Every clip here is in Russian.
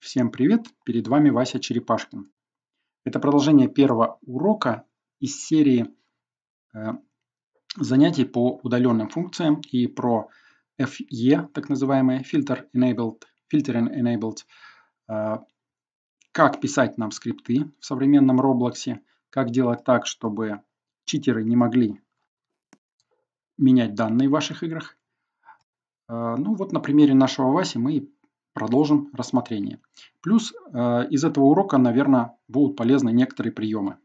Всем привет! Перед вами Вася Черепашкин. Это продолжение первого урока из серии э, занятий по удаленным функциям и про FE, так называемый Filter Enabled, Filter Enabled, э, как писать нам скрипты в современном Roblox, как делать так, чтобы читеры не могли менять данные в ваших играх. Э, ну вот на примере нашего Васи мы продолжим рассмотрение. Плюс э, из этого урока, наверное, будут полезны некоторые приемы.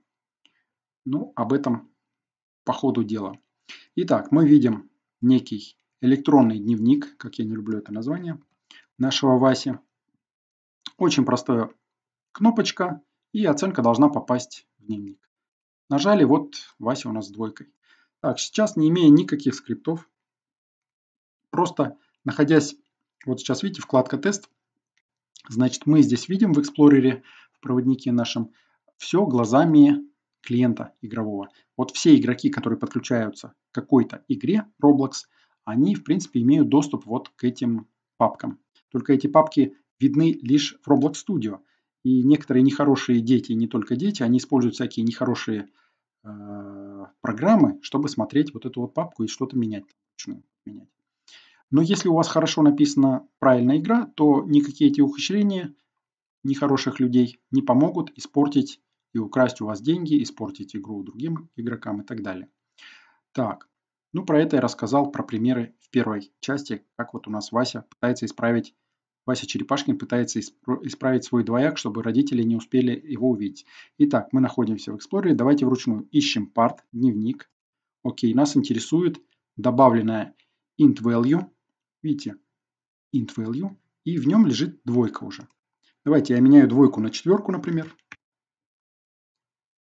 Ну, об этом по ходу дела. Итак, мы видим некий электронный дневник, как я не люблю это название, нашего Васи. Очень простая кнопочка, и оценка должна попасть в дневник. Нажали, вот Вася у нас с двойкой. Так, сейчас не имея никаких скриптов, просто находясь вот сейчас, видите, вкладка «Тест». Значит, мы здесь видим в Explorer, в проводнике нашем, все глазами клиента игрового. Вот все игроки, которые подключаются к какой-то игре Roblox, они, в принципе, имеют доступ вот к этим папкам. Только эти папки видны лишь в Roblox Studio. И некоторые нехорошие дети, не только дети, они используют всякие нехорошие э, программы, чтобы смотреть вот эту вот папку и что-то менять. менять. Но если у вас хорошо написана правильная игра, то никакие эти ухищрения нехороших людей не помогут испортить и украсть у вас деньги, испортить игру другим игрокам и так далее. Так, ну про это я рассказал, про примеры в первой части, как вот у нас Вася пытается исправить, Вася Черепашкин пытается исправить свой двояк, чтобы родители не успели его увидеть. Итак, мы находимся в Explorer, давайте вручную ищем парт, дневник. Окей, нас интересует добавленная int value, Видите, int value, и в нем лежит двойка уже. Давайте я меняю двойку на четверку, например.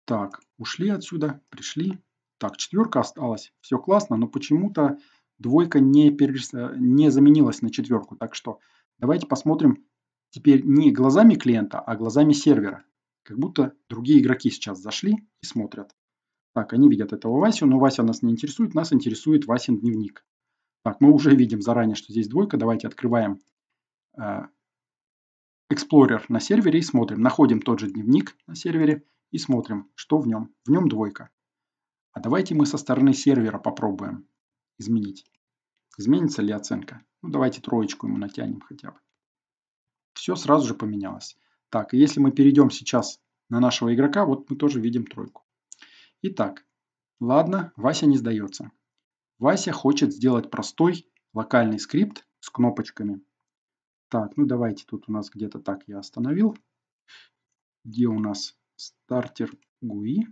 Так, ушли отсюда, пришли. Так, четверка осталась, все классно, но почему-то двойка не, перес... не заменилась на четверку. Так что давайте посмотрим теперь не глазами клиента, а глазами сервера. Как будто другие игроки сейчас зашли и смотрят. Так, они видят этого Васю, но Вася нас не интересует, нас интересует Васин дневник. Так, мы уже видим заранее, что здесь двойка. Давайте открываем э, Explorer на сервере и смотрим. Находим тот же дневник на сервере и смотрим, что в нем. В нем двойка. А давайте мы со стороны сервера попробуем изменить. Изменится ли оценка? Ну, давайте троечку ему натянем хотя бы. Все сразу же поменялось. Так, и если мы перейдем сейчас на нашего игрока, вот мы тоже видим тройку. Итак, ладно, Вася не сдается. Вася хочет сделать простой локальный скрипт с кнопочками. Так, ну давайте тут у нас где-то так я остановил. Где у нас стартер GUI?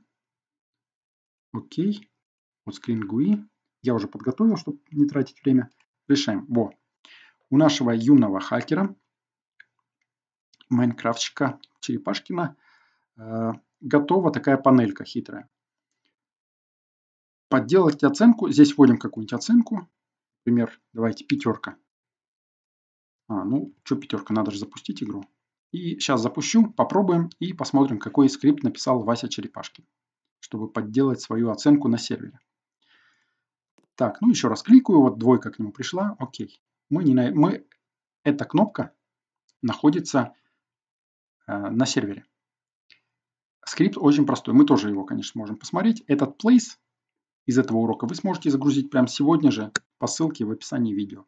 Окей. Вот скрин GUI. Я уже подготовил, чтобы не тратить время. Решаем. Во. У нашего юного хакера, майнкрафтщика Черепашкина, э, готова такая панелька хитрая подделать оценку. Здесь вводим какую-нибудь оценку. Например, давайте пятерка. А, ну, что пятерка, надо же запустить игру. И сейчас запущу, попробуем и посмотрим, какой скрипт написал Вася Черепашки, чтобы подделать свою оценку на сервере. Так, ну еще раз кликаю, вот двойка к нему пришла, окей. Мы не на... мы... Эта кнопка находится э, на сервере. Скрипт очень простой, мы тоже его, конечно, можем посмотреть. Этот place из этого урока, вы сможете загрузить прямо сегодня же по ссылке в описании видео.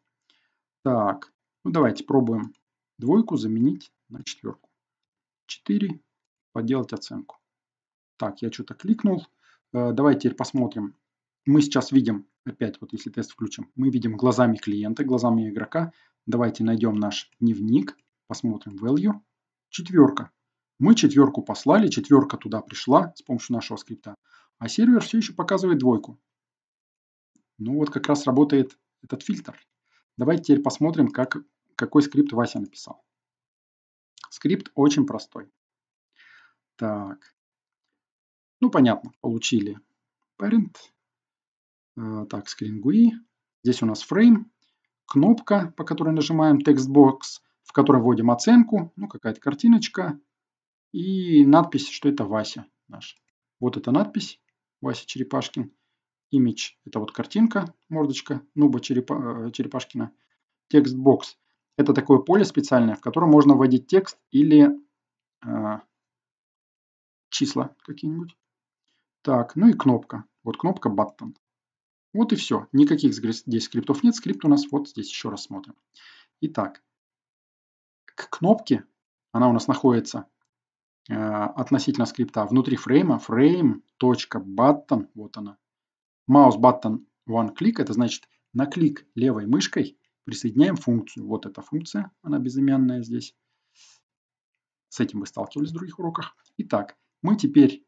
Так, ну давайте пробуем двойку заменить на четверку. 4, поделать оценку. Так, я что-то кликнул. Э, давайте теперь посмотрим. Мы сейчас видим, опять вот если тест включим, мы видим глазами клиента, глазами игрока. Давайте найдем наш дневник, посмотрим value. Четверка. Мы четверку послали, четверка туда пришла с помощью нашего скрипта, а сервер все еще показывает двойку. Ну вот как раз работает этот фильтр. Давайте теперь посмотрим, как, какой скрипт Вася написал. Скрипт очень простой. Так. Ну, понятно, получили parent. А, так, screen GUI. Здесь у нас фрейм, кнопка, по которой нажимаем текстбокс, в которой вводим оценку, ну, какая-то картиночка, и надпись, что это Вася наш. Вот эта надпись, Вася Черепашкин. Image – это вот картинка, мордочка Нуба Черепа, э, Черепашкина. Текстбокс – это такое поле специальное, в котором можно вводить текст или э, числа какие-нибудь. Так, ну и кнопка. Вот кнопка button. Вот и все. Никаких здесь скриптов нет. Скрипт у нас вот здесь еще раз смотрим. Итак, к кнопке, она у нас находится Э, относительно скрипта внутри фрейма frame.button, вот она, mouse button one click, это значит на клик левой мышкой присоединяем функцию. Вот эта функция, она безымянная здесь. С этим вы сталкивались в других уроках. Итак, мы теперь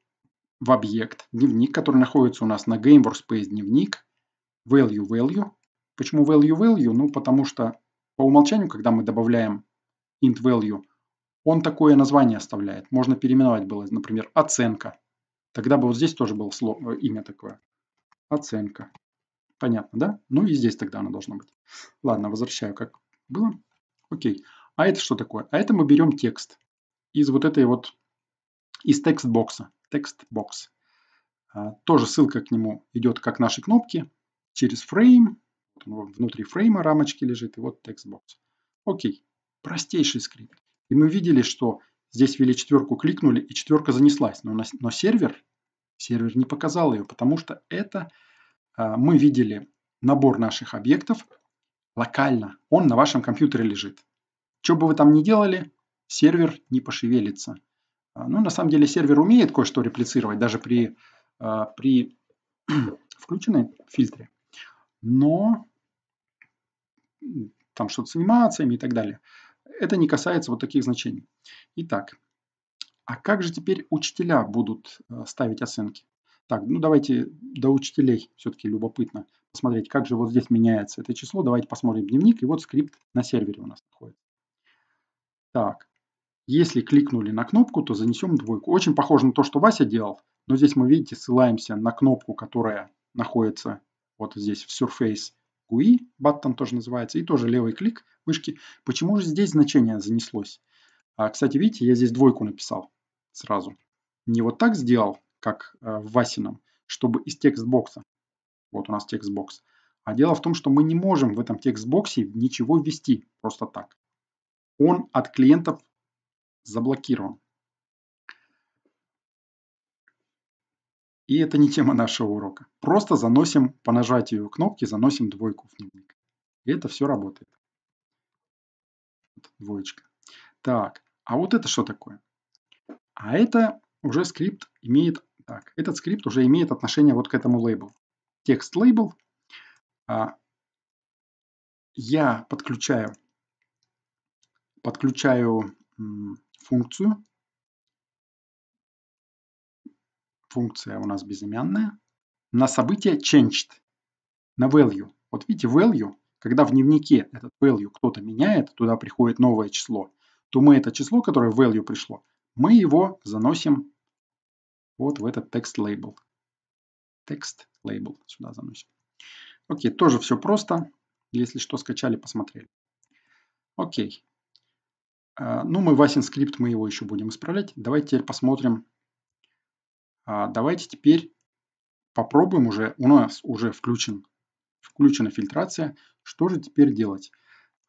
в объект дневник, который находится у нас на Game Workspace дневник, value value. Почему value value? Ну, потому что по умолчанию, когда мы добавляем int value он такое название оставляет. Можно переименовать было, например, оценка. Тогда бы вот здесь тоже было слово, э, имя такое. Оценка. Понятно, да? Ну и здесь тогда оно должно быть. Ладно, возвращаю, как было. Окей. А это что такое? А это мы берем текст из вот этой вот, из текстбокса. Текстбокс. А, тоже ссылка к нему идет, как наши кнопки, через фрейм. Внутри фрейма рамочки лежит, и вот текстбокс. Окей. Простейший скрипт. И мы видели, что здесь ввели четверку, кликнули, и четверка занеслась. Но, но сервер, сервер не показал ее, потому что это э, мы видели набор наших объектов локально. Он на вашем компьютере лежит. Что бы вы там ни делали, сервер не пошевелится. А, ну, на самом деле, сервер умеет кое-что реплицировать, даже при, э, при включенной фильтре. Но там что-то с им и так далее. Это не касается вот таких значений. Итак, а как же теперь учителя будут э, ставить оценки? Так, ну давайте до учителей все-таки любопытно посмотреть, как же вот здесь меняется это число. Давайте посмотрим дневник, и вот скрипт на сервере у нас находится. Так, если кликнули на кнопку, то занесем двойку. Очень похоже на то, что Вася делал, но здесь мы, видите, ссылаемся на кнопку, которая находится вот здесь в Surface GUI, BAT там тоже называется, и тоже левый клик мышки. Почему же здесь значение занеслось? А, кстати, видите, я здесь двойку написал сразу. Не вот так сделал, как э, в Васином, чтобы из текстбокса. Вот у нас текстбокс. А дело в том, что мы не можем в этом текстбоксе ничего ввести просто так. Он от клиентов заблокирован. И это не тема нашего урока. Просто заносим, по нажатию кнопки заносим двойку в дневник. И это все работает. Двоечка. Так, а вот это что такое? А это уже скрипт имеет... Так, этот скрипт уже имеет отношение вот к этому лейблу. Текст лейбл. А, я подключаю, подключаю функцию, функция у нас безымянная, на событие changed, на value. Вот видите, value, когда в дневнике этот value кто-то меняет, туда приходит новое число, то мы это число, которое value пришло, мы его заносим вот в этот text label text label сюда заносим. Окей, тоже все просто. Если что, скачали, посмотрели. Окей. А, ну, мы Васин скрипт, мы его еще будем исправлять. Давайте теперь посмотрим, а, давайте теперь попробуем уже, у нас уже включен, включена фильтрация. Что же теперь делать?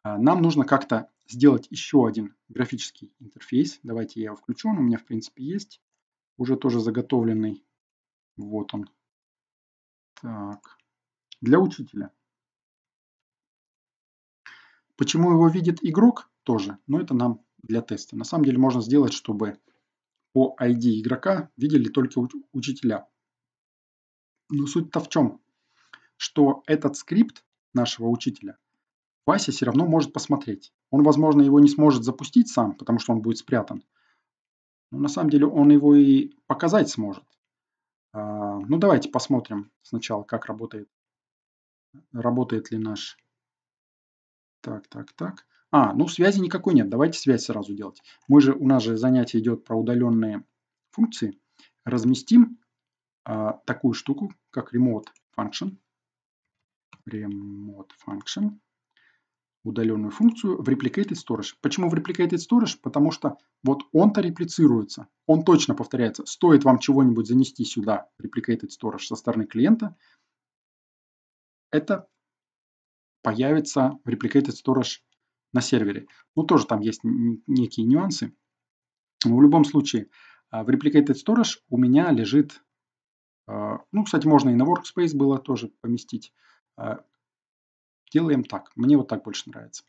А, нам нужно как-то сделать еще один графический интерфейс. Давайте я его включу, он у меня в принципе есть. Уже тоже заготовленный. Вот он. Так. Для учителя. Почему его видит игрок тоже? Но это нам для теста. На самом деле можно сделать, чтобы по ID игрока видели только учителя. Но суть-то в чем? Что этот скрипт нашего учителя Вася все равно может посмотреть. Он, возможно, его не сможет запустить сам, потому что он будет спрятан. Но на самом деле он его и показать сможет. А, ну, давайте посмотрим сначала, как работает. Работает ли наш... Так, так, так. А, ну связи никакой нет, давайте связь сразу делать. Мы же, у нас же занятие идет про удаленные функции. Разместим а, такую штуку, как remote function. Remote function. Удаленную функцию в replicated storage. Почему в replicated storage? Потому что вот он-то реплицируется. Он точно повторяется. Стоит вам чего-нибудь занести сюда, replicated storage, со стороны клиента, это появится в replicated storage на сервере. Ну тоже там есть некие нюансы. Но в любом случае, а, в Replicated Storage у меня лежит, а, ну, кстати, можно и на Workspace было тоже поместить. А, делаем так. Мне вот так больше нравится.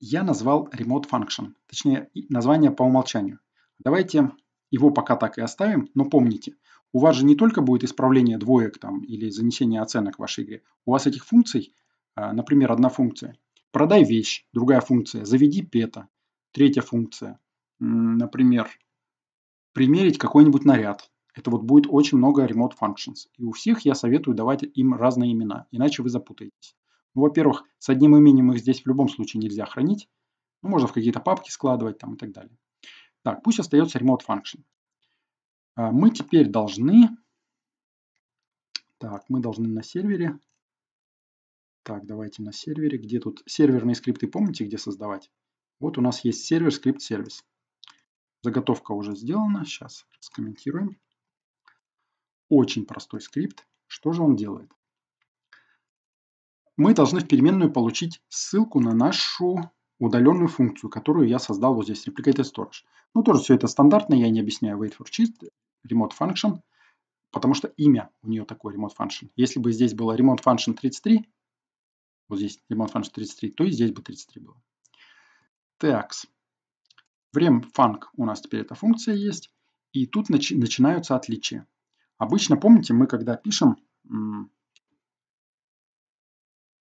Я назвал Remote Function, точнее, название по умолчанию. Давайте его пока так и оставим, но помните, у вас же не только будет исправление двоек там, или занесение оценок в вашей игре, у вас этих функций, например, одна функция – Продай вещь, другая функция. Заведи пета, третья функция. Например, примерить какой-нибудь наряд. Это вот будет очень много remote functions. И у всех я советую давать им разные имена, иначе вы запутаетесь. Ну, во-первых, с одним именем их здесь в любом случае нельзя хранить. Ну, можно в какие-то папки складывать там и так далее. Так, пусть остается remote function. А, мы теперь должны... Так, мы должны на сервере так, давайте на сервере. Где тут серверные скрипты? Помните, где создавать? Вот у нас есть сервер, скрипт, сервис. Заготовка уже сделана. Сейчас скомментируем. Очень простой скрипт. Что же он делает? Мы должны в переменную получить ссылку на нашу удаленную функцию, которую я создал вот здесь, Replicated Storage. Ну, тоже все это стандартно, я не объясняю wait for cheat, remote function, потому что имя у нее такое remote function. Если бы здесь было remote function 33, вот здесь demand function 33, то и здесь бы 33 было. Такс. Время func у нас теперь эта функция есть. И тут начи начинаются отличия. Обычно, помните, мы когда пишем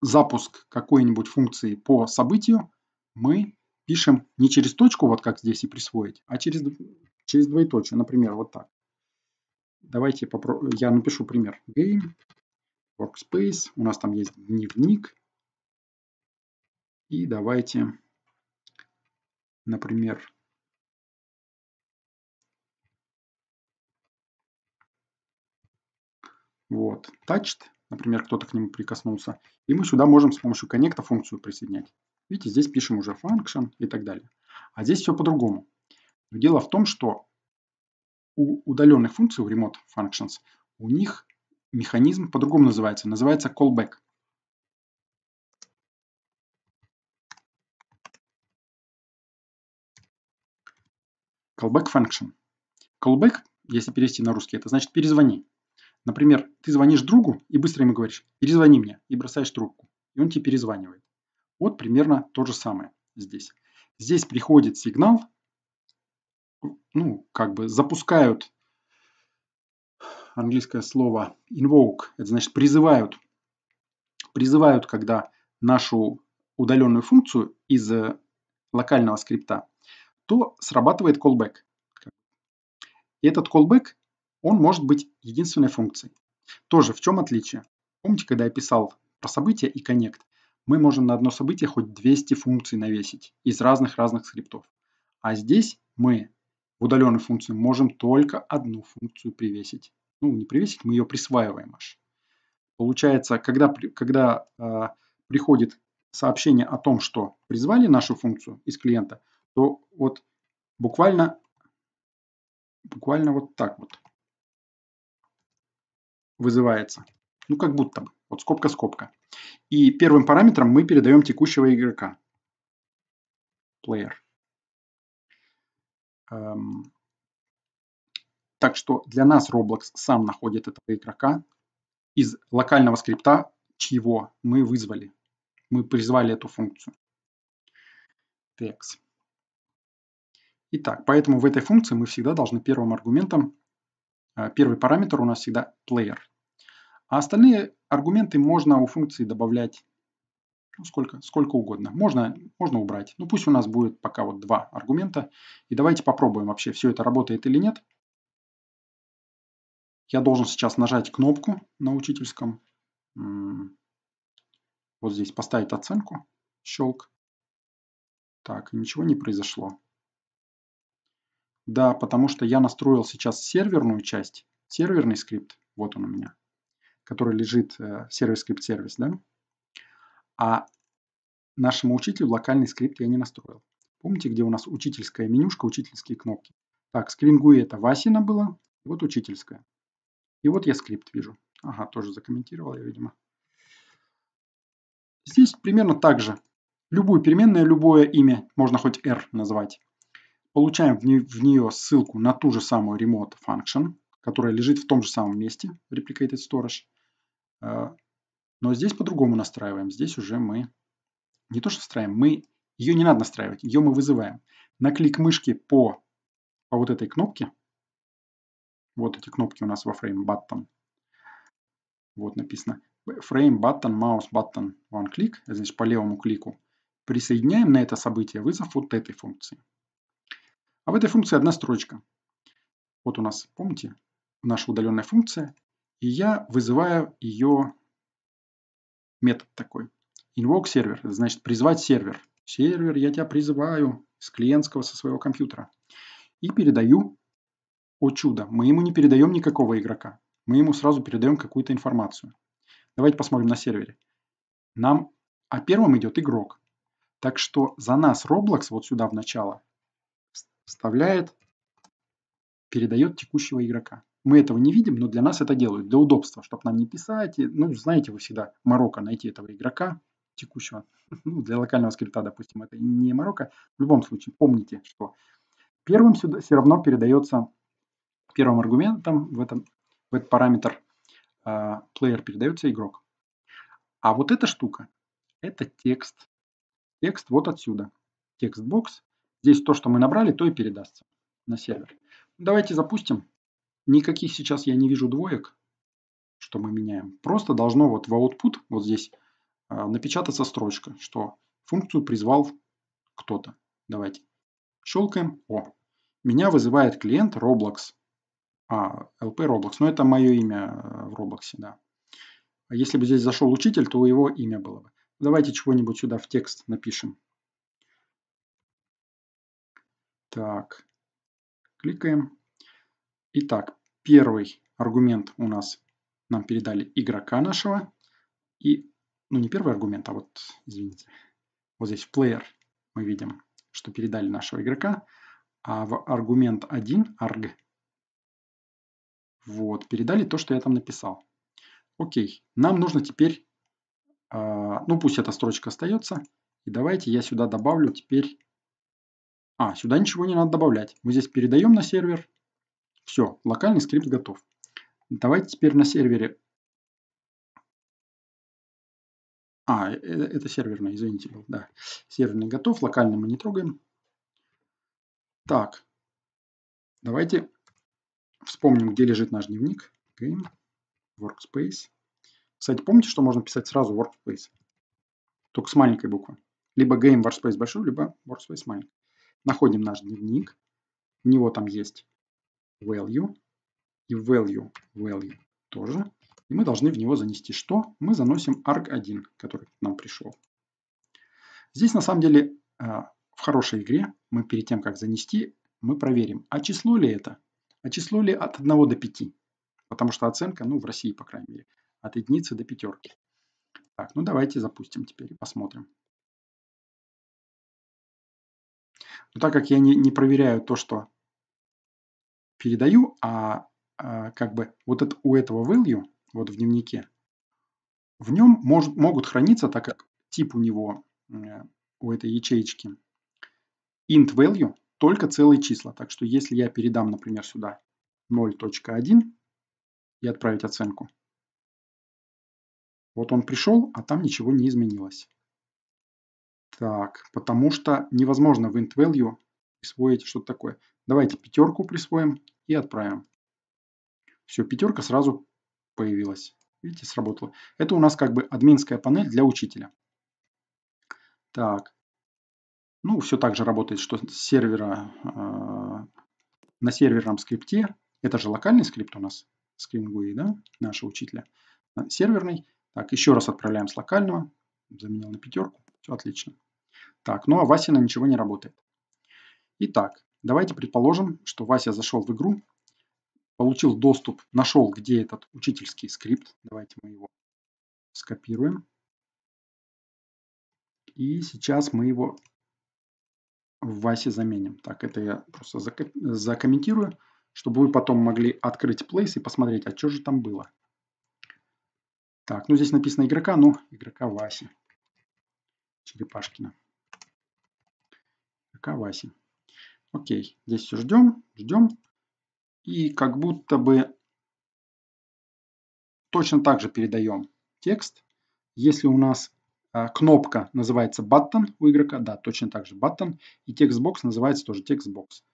запуск какой-нибудь функции по событию, мы пишем не через точку, вот как здесь и присвоить, а через, через двоеточие, например, вот так. Давайте я напишу пример. Game, workspace, у нас там есть дневник, и давайте, например, вот, touched, например, кто-то к нему прикоснулся. И мы сюда можем с помощью коннекта функцию присоединять. Видите, здесь пишем уже function и так далее. А здесь все по-другому. дело в том, что у удаленных функций, у remote functions, у них механизм по-другому называется. Называется callback. Callback function. Callback, если перевести на русский, это значит перезвони. Например, ты звонишь другу и быстро ему говоришь «перезвони мне» и бросаешь трубку. И он тебе перезванивает. Вот примерно то же самое здесь. Здесь приходит сигнал, ну, как бы запускают английское слово invoke, это значит призывают, призывают, когда нашу удаленную функцию из э, локального скрипта то срабатывает callback. И этот callback, он может быть единственной функцией. Тоже в чем отличие? Помните, когда я писал про события и connect, мы можем на одно событие хоть 200 функций навесить из разных-разных скриптов. А здесь мы в удаленную функцию можем только одну функцию привесить. Ну, не привесить, мы ее присваиваем аж. Получается, когда, когда э, приходит сообщение о том, что призвали нашу функцию из клиента, то вот буквально, буквально вот так вот вызывается. Ну, как будто бы. Вот скобка-скобка. И первым параметром мы передаем текущего игрока. Player. Эм. Так что для нас Roblox сам находит этого игрока из локального скрипта, чьего мы вызвали. Мы призвали эту функцию. Текст. Итак, поэтому в этой функции мы всегда должны первым аргументом, э, первый параметр у нас всегда player. А остальные аргументы можно у функции добавлять ну, сколько, сколько угодно. Можно, можно убрать. Ну пусть у нас будет пока вот два аргумента. И давайте попробуем вообще, все это работает или нет. Я должен сейчас нажать кнопку на учительском. М-м. Вот здесь поставить оценку. Щелк. Так, ничего не произошло. Да, потому что я настроил сейчас серверную часть, серверный скрипт, вот он у меня, который лежит, э, сервер скрипт сервис, да? А нашему учителю локальный скрипт я не настроил. Помните, где у нас учительская менюшка, учительские кнопки? Так, скрингуи это Васина было, вот учительская. И вот я скрипт вижу. Ага, тоже закомментировал я, видимо. Здесь примерно так же. Любую переменную, любое имя, можно хоть R назвать. Получаем в, не, в нее ссылку на ту же самую remote function, которая лежит в том же самом месте, replicated storage. Э, но здесь по-другому настраиваем. Здесь уже мы не то что настраиваем, мы ее не надо настраивать, ее мы вызываем. На клик мышки по, по вот этой кнопке, вот эти кнопки у нас во frame button, вот написано, frame button, mouse button, one click, значит по левому клику, присоединяем на это событие вызов вот этой функции. А в этой функции одна строчка. Вот у нас, помните, наша удаленная функция. И я вызываю ее метод такой. Invoke сервер, это значит призвать сервер. Сервер, я тебя призываю с клиентского, со своего компьютера. И передаю, о чудо, мы ему не передаем никакого игрока. Мы ему сразу передаем какую-то информацию. Давайте посмотрим на сервере. Нам, а первым идет игрок. Так что за нас Roblox вот сюда в начало вставляет, передает текущего игрока. Мы этого не видим, но для нас это делают, для удобства, чтобы нам не писать. ну, знаете, вы всегда Марокко найти этого игрока текущего. Ну, для локального скрипта, допустим, это не Марокко. В любом случае, помните, что первым сюда все равно передается первым аргументом в, этом, в этот параметр э, а, player передается игрок. А вот эта штука, это текст. Текст вот отсюда. Текст бокс Здесь то, что мы набрали, то и передастся на сервер. Давайте запустим. Никаких сейчас я не вижу двоек, что мы меняем. Просто должно вот в output, вот здесь, а, напечататься строчка, что функцию призвал кто-то. Давайте. Щелкаем. О, меня вызывает клиент Roblox. А, LP Roblox. Но ну, это мое имя э, в Roblox, да. Если бы здесь зашел учитель, то его имя было бы. Давайте чего-нибудь сюда в текст напишем. Так, кликаем. Итак, первый аргумент у нас нам передали игрока нашего. И, ну не первый аргумент, а вот, извините, вот здесь в player мы видим, что передали нашего игрока. А в аргумент 1, arg, вот, передали то, что я там написал. Окей, нам нужно теперь, э, ну пусть эта строчка остается. И давайте я сюда добавлю теперь а, сюда ничего не надо добавлять. Мы здесь передаем на сервер. Все, локальный скрипт готов. Давайте теперь на сервере... А, э, это серверный, извините, да. Серверный готов, локальный мы не трогаем. Так, давайте вспомним, где лежит наш дневник. Game, Workspace. Кстати, помните, что можно писать сразу Workspace? Только с маленькой буквы. Либо Game Workspace большой, либо Workspace маленький. Находим наш дневник. У него там есть value и value, value тоже. И мы должны в него занести что? Мы заносим arg1, который к нам пришел. Здесь на самом деле э, в хорошей игре мы перед тем, как занести, мы проверим, а число ли это? А число ли от 1 до 5? Потому что оценка, ну, в России, по крайней мере, от единицы до пятерки. Так, ну давайте запустим теперь и посмотрим. Но так как я не, не проверяю то, что передаю, а, а как бы вот это, у этого value, вот в дневнике, в нем может могут храниться, так как тип у него, у этой ячеечки, int value, только целые числа. Так что если я передам, например, сюда 0.1 и отправить оценку, вот он пришел, а там ничего не изменилось. Так, потому что невозможно в int value присвоить что-то такое. Давайте пятерку присвоим и отправим. Все, пятерка сразу появилась. Видите, сработало. Это у нас как бы админская панель для учителя. Так. Ну, все так же работает, что с сервера, э, на серверном скрипте. Это же локальный скрипт у нас, скрингуи, да, нашего учителя. Э, серверный. Так, еще раз отправляем с локального. Заменил на пятерку. Все отлично. Так, ну а Васина ничего не работает. Итак, давайте предположим, что Вася зашел в игру, получил доступ, нашел, где этот учительский скрипт. Давайте мы его скопируем. И сейчас мы его в Васе заменим. Так, это я просто закомментирую, чтобы вы потом могли открыть Place и посмотреть, а что же там было. Так, ну здесь написано игрока, ну игрока Васи. Черепашкина. КК Васи. Окей, здесь все ждем, ждем. И как будто бы точно так же передаем текст. Если у нас а, кнопка называется button у игрока, да, точно так же button. И текстбокс называется тоже текстбокс.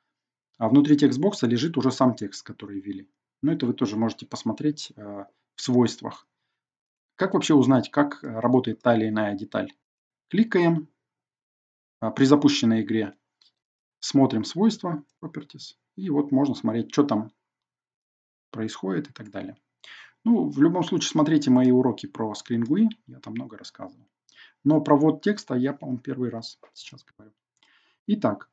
А внутри текстбокса лежит уже сам текст, который ввели. Но это вы тоже можете посмотреть а, в свойствах. Как вообще узнать, как а, работает та или иная деталь? Кликаем а, при запущенной игре. Смотрим свойства Properties. И вот можно смотреть, что там происходит и так далее. Ну, в любом случае, смотрите мои уроки про скрингуи. Я там много рассказывал. Но про ввод текста я, по-моему, первый раз сейчас говорю. Итак,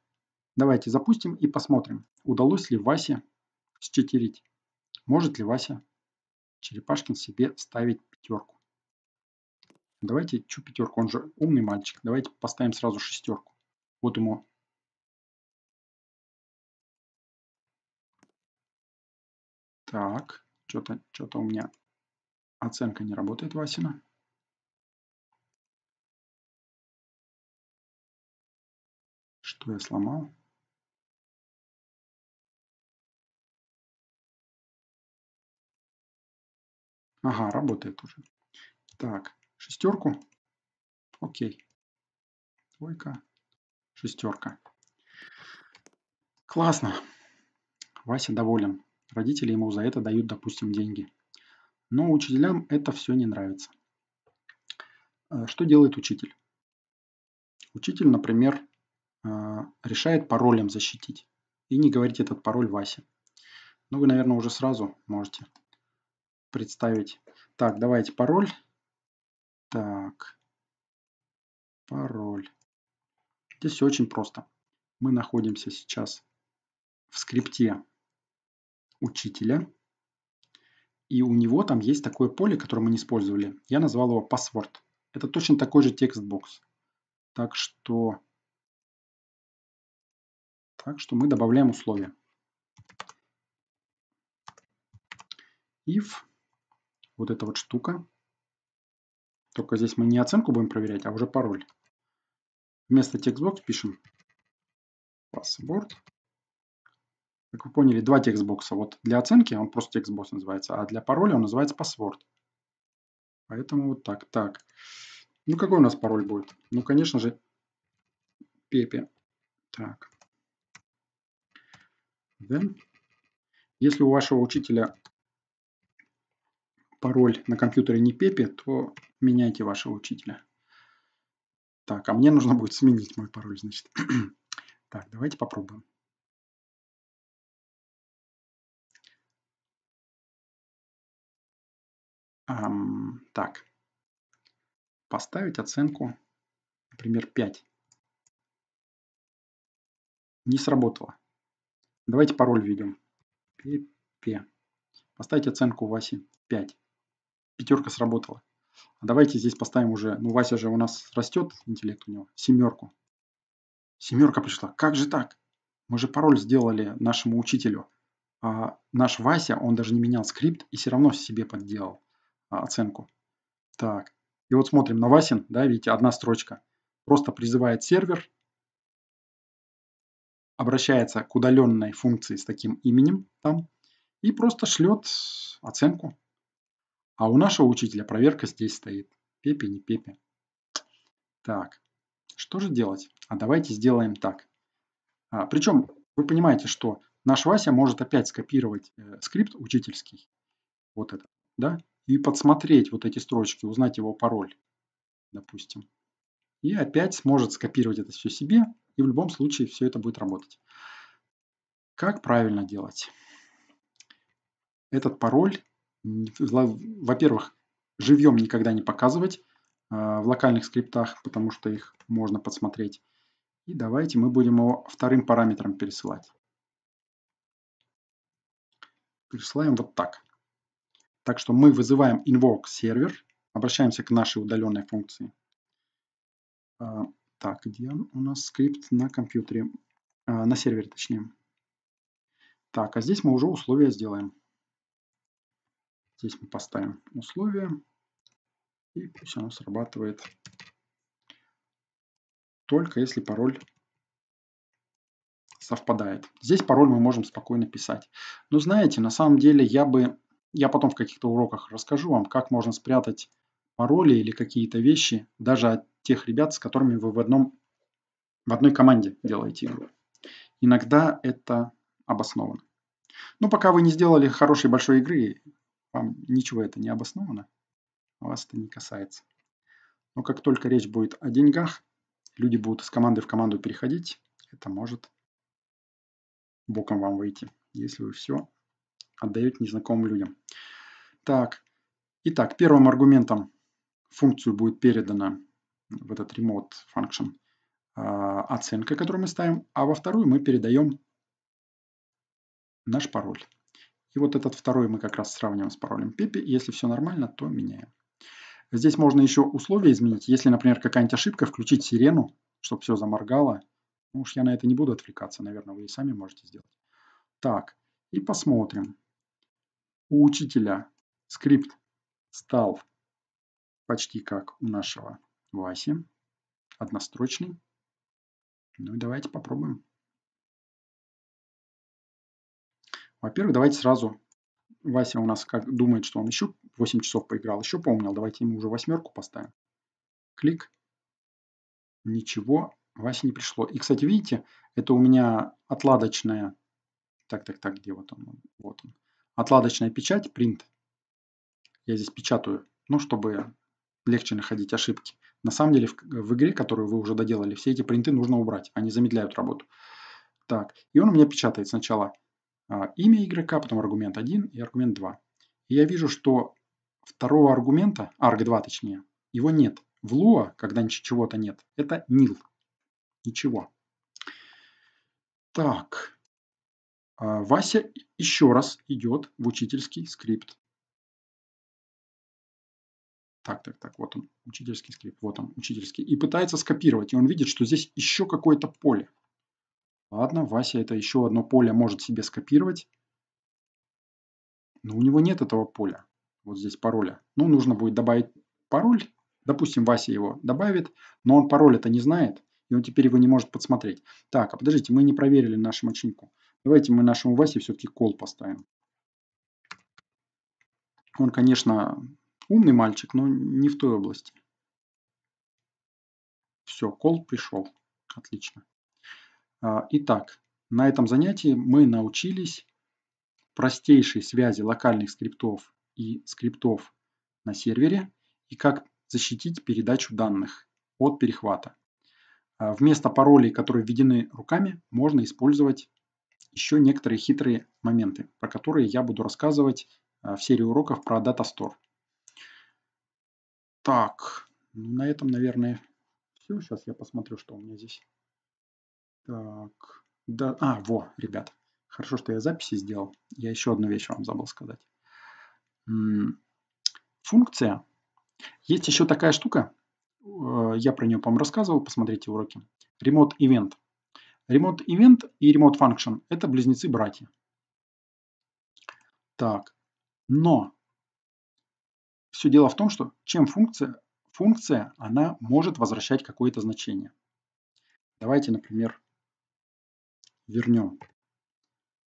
давайте запустим и посмотрим, удалось ли Васе счетерить. Может ли Вася Черепашкин себе ставить пятерку. Давайте, что пятерку, он же умный мальчик. Давайте поставим сразу шестерку. Вот ему Так, что-то что у меня оценка не работает, Васина. Что я сломал? Ага, работает уже. Так, шестерку. Окей. Двойка, шестерка. Классно. Вася доволен. Родители ему за это дают, допустим, деньги. Но учителям это все не нравится. Э, что делает учитель? Учитель, например, э, решает паролем защитить. И не говорить этот пароль Васе. Ну, вы, наверное, уже сразу можете представить. Так, давайте пароль так. Пароль. Здесь все очень просто. Мы находимся сейчас в скрипте учителя. И у него там есть такое поле, которое мы не использовали. Я назвал его password. Это точно такой же текстбокс. Так что, так что мы добавляем условия. If, вот эта вот штука, только здесь мы не оценку будем проверять, а уже пароль. Вместо текстбокс пишем password. Как вы поняли, два текстбокса. Вот для оценки он просто текстбокс называется, а для пароля он называется password. Поэтому вот так. Так. Ну, какой у нас пароль будет? Ну, конечно же, Пепе. Так. Then. Если у вашего учителя пароль на компьютере не Пепе, то меняйте вашего учителя. Так, а мне нужно будет сменить мой пароль, значит. так, давайте попробуем. Um, так, поставить оценку, например, 5. Не сработало. Давайте пароль введем. Пепе. Поставить оценку Васи 5 пятерка сработала. А давайте здесь поставим уже, ну Вася же у нас растет, интеллект у него, семерку. Семерка пришла. Как же так? Мы же пароль сделали нашему учителю. А наш Вася, он даже не менял скрипт и все равно себе подделал а, оценку. Так, и вот смотрим на Васин, да, видите, одна строчка. Просто призывает сервер, обращается к удаленной функции с таким именем там и просто шлет оценку. А у нашего учителя проверка здесь стоит. Пепе, не Пепе. Так, что же делать? А давайте сделаем так. А, причем вы понимаете, что наш Вася может опять скопировать э, скрипт учительский, вот этот, да, и подсмотреть вот эти строчки, узнать его пароль, допустим. И опять сможет скопировать это все себе, и в любом случае все это будет работать. Как правильно делать? Этот пароль во-первых, живьем никогда не показывать а, в локальных скриптах, потому что их можно подсмотреть. И давайте мы будем его вторым параметром пересылать. Пересылаем вот так. Так что мы вызываем invoke сервер, обращаемся к нашей удаленной функции. А, так, где у нас скрипт на компьютере, а, на сервере точнее. Так, а здесь мы уже условия сделаем. Здесь мы поставим условие. И пусть оно срабатывает только если пароль совпадает. Здесь пароль мы можем спокойно писать. Но знаете, на самом деле я бы, я потом в каких-то уроках расскажу вам, как можно спрятать пароли или какие-то вещи даже от тех ребят, с которыми вы в, одном, в одной команде делаете игру. Иногда это обосновано. Но пока вы не сделали хорошей большой игры, вам ничего это не обосновано, вас это не касается. Но как только речь будет о деньгах, люди будут из команды в команду переходить, это может боком вам выйти, если вы все отдаете незнакомым людям. Так, итак, первым аргументом функцию будет передана в этот remote function а, оценка, которую мы ставим, а во вторую мы передаем наш пароль. И вот этот второй мы как раз сравниваем с паролем Пепи. Если все нормально, то меняем. Здесь можно еще условия изменить. Если, например, какая-нибудь ошибка, включить сирену, чтобы все заморгало. Ну уж я на это не буду отвлекаться, наверное, вы и сами можете сделать. Так, и посмотрим. У учителя скрипт стал почти как у нашего Васи, однострочный. Ну и давайте попробуем. Во-первых, давайте сразу... Вася у нас как думает, что он еще 8 часов поиграл, еще помнил. Давайте ему уже восьмерку поставим. Клик. Ничего, Вася не пришло. И, кстати, видите, это у меня отладочная... Так, так, так, где вот он? Вот он. Отладочная печать, принт. Я здесь печатаю, ну, чтобы легче находить ошибки. На самом деле в, в игре, которую вы уже доделали, все эти принты нужно убрать. Они замедляют работу. Так, и он у меня печатает сначала а, имя игрока, потом аргумент 1 и аргумент 2. И я вижу, что второго аргумента, arg2 точнее, его нет. В Lua, когда ничего то нет, это nil. Ничего. Так. А, Вася еще раз идет в учительский скрипт. Так, так, так, вот он, учительский скрипт, вот он, учительский. И пытается скопировать, и он видит, что здесь еще какое-то поле. Ладно, Вася это еще одно поле может себе скопировать. Но ну, у него нет этого поля. Вот здесь пароля. Ну, нужно будет добавить пароль. Допустим, Вася его добавит, но он пароль это не знает, и он теперь его не может подсмотреть. Так, а подождите, мы не проверили нашему ученику. Давайте мы нашему Васе все-таки кол поставим. Он, конечно, умный мальчик, но не в той области. Все, кол пришел. Отлично. А, итак, на этом занятии мы научились простейшей связи локальных скриптов и скриптов на сервере и как защитить передачу данных от перехвата. А, вместо паролей, которые введены руками, можно использовать еще некоторые хитрые моменты, про которые я буду рассказывать а, в серии уроков про DataStore. Так, ну, на этом, наверное, все. Сейчас я посмотрю, что у меня здесь. Так, да, а, во, ребят, хорошо, что я записи сделал. Я еще одну вещь вам забыл сказать. Функция. Есть еще такая штука, э, я про нее, по-моему, рассказывал, посмотрите уроки. Remote Event. Remote Event и Remote Function – это близнецы-братья. Так, но все дело в том, что чем функция, функция, она может возвращать какое-то значение. Давайте, например, вернем.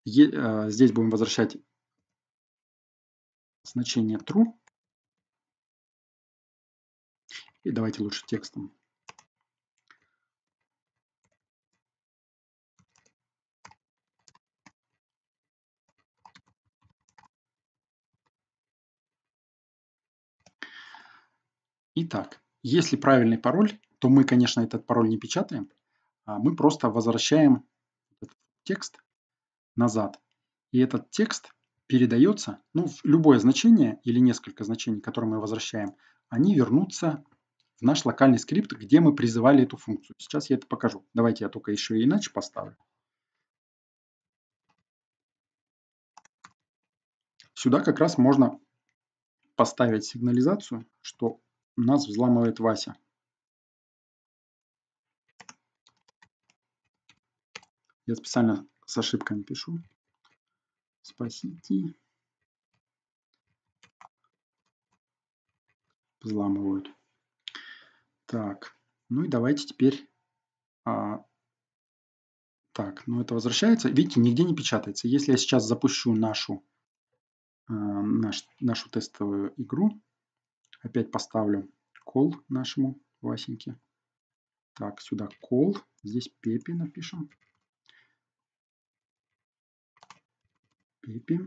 Е, э, здесь будем возвращать значение true. И давайте лучше текстом. Итак, если правильный пароль, то мы, конечно, этот пароль не печатаем, а мы просто возвращаем текст назад. И этот текст передается, ну, любое значение или несколько значений, которые мы возвращаем, они вернутся в наш локальный скрипт, где мы призывали эту функцию. Сейчас я это покажу. Давайте я только еще иначе поставлю. Сюда как раз можно поставить сигнализацию, что нас взламывает Вася. Я специально с ошибками пишу. Спасите. Взламывают. Так. Ну и давайте теперь... А, так, ну это возвращается. Видите, нигде не печатается. Если я сейчас запущу нашу, а, наш, нашу тестовую игру, опять поставлю кол нашему Васеньке. Так, сюда кол. Здесь Пепи напишем. Пипи.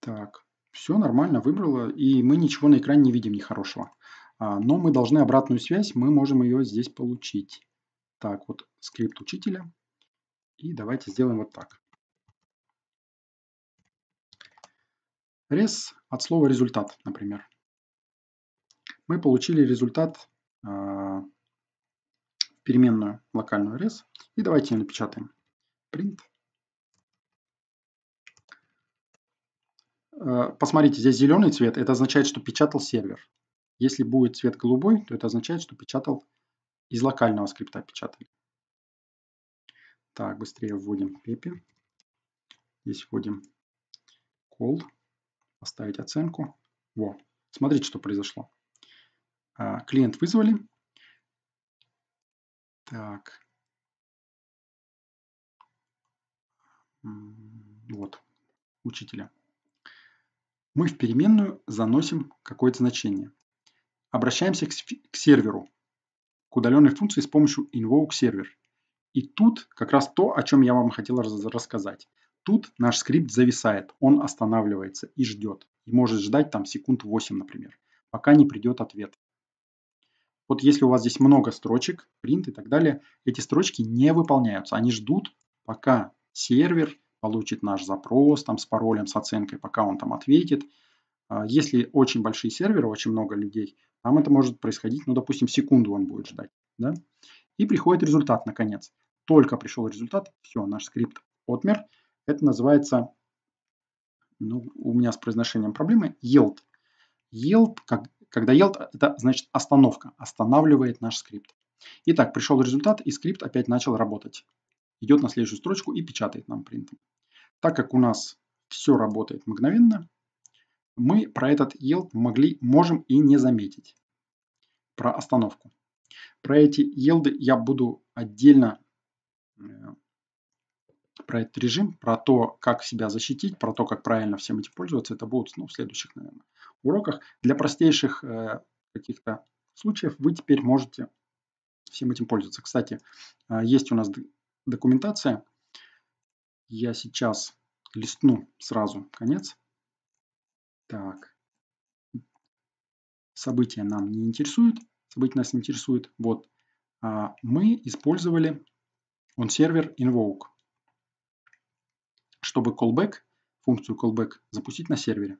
Так, все нормально выбрало, и мы ничего на экране не видим нехорошего. А, но мы должны обратную связь, мы можем ее здесь получить. Так, вот скрипт учителя. И давайте сделаем вот так. Рез от слова результат, например. Мы получили результат а, переменную локальную рез. И давайте напечатаем. Print. Э, посмотрите, здесь зеленый цвет, это означает, что печатал сервер. Если будет цвет голубой, то это означает, что печатал из локального скрипта печатали. Так, быстрее вводим Pepe. Здесь вводим call, поставить оценку. Во, смотрите, что произошло. Э, клиент вызвали. Так. Вот, учителя мы в переменную заносим какое-то значение. Обращаемся к, серверу, к удаленной функции с помощью invoke server. И тут как раз то, о чем я вам хотел рассказать. Тут наш скрипт зависает, он останавливается и ждет. И может ждать там секунд 8, например, пока не придет ответ. Вот если у вас здесь много строчек, print и так далее, эти строчки не выполняются. Они ждут, пока сервер получит наш запрос там, с паролем, с оценкой, пока он там ответит. А, если очень большие серверы, очень много людей, там это может происходить, ну, допустим, секунду он будет ждать. Да? И приходит результат, наконец. Только пришел результат, все, наш скрипт отмер. Это называется, ну, у меня с произношением проблемы, yield. Yield, как, когда yield, это значит остановка, останавливает наш скрипт. Итак, пришел результат, и скрипт опять начал работать идет на следующую строчку и печатает нам принтом. Так как у нас все работает мгновенно, мы про этот yield могли, можем и не заметить. Про остановку. Про эти yield я буду отдельно э, про этот режим, про то, как себя защитить, про то, как правильно всем этим пользоваться, это будут ну, в следующих, наверное, уроках. Для простейших э, каких-то случаев вы теперь можете всем этим пользоваться. Кстати, э, есть у нас документация. Я сейчас листну сразу конец. Так. События нам не интересуют. События нас не интересуют. Вот. А мы использовали он сервер invoke, чтобы callback, функцию callback запустить на сервере,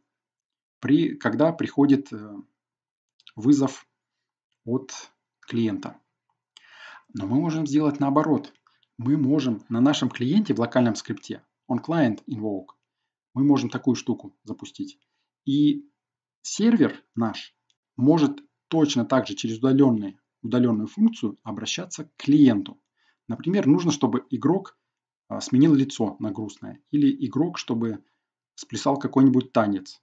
при, когда приходит э, вызов от клиента. Но мы можем сделать наоборот – мы можем на нашем клиенте в локальном скрипте, on client invoke, мы можем такую штуку запустить. И сервер наш может точно так же через удаленный, удаленную функцию обращаться к клиенту. Например, нужно, чтобы игрок а, сменил лицо на грустное, или игрок, чтобы сплясал какой-нибудь танец.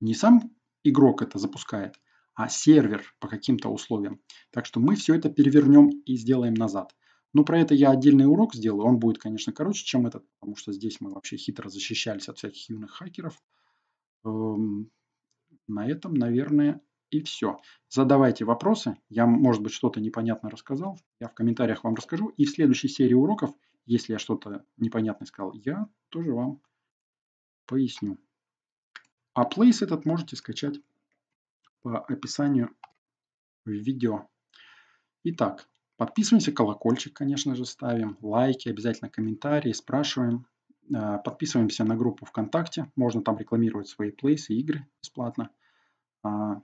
Не сам игрок это запускает, а сервер по каким-то условиям. Так что мы все это перевернем и сделаем назад. Но ну, про это я отдельный урок сделаю. Он будет, конечно, короче, чем этот, потому что здесь мы вообще хитро защищались от всяких юных хакеров. Эм, на этом, наверное, и все. Задавайте вопросы. Я, может быть, что-то непонятно рассказал. Я в комментариях вам расскажу. И в следующей серии уроков, если я что-то непонятное сказал, я тоже вам поясню. А плейс этот можете скачать по описанию видео. Итак, Подписываемся, колокольчик, конечно же, ставим, лайки, обязательно комментарии, спрашиваем. Э, подписываемся на группу ВКонтакте, можно там рекламировать свои плейсы, игры бесплатно. А,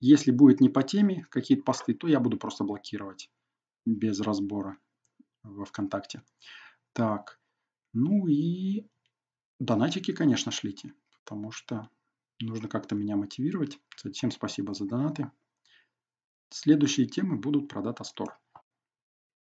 если будет не по теме какие-то посты, то я буду просто блокировать без разбора во ВКонтакте. Так, ну и донатики, конечно, шлите, потому что нужно как-то меня мотивировать. всем спасибо за донаты. Следующие темы будут про Data Store.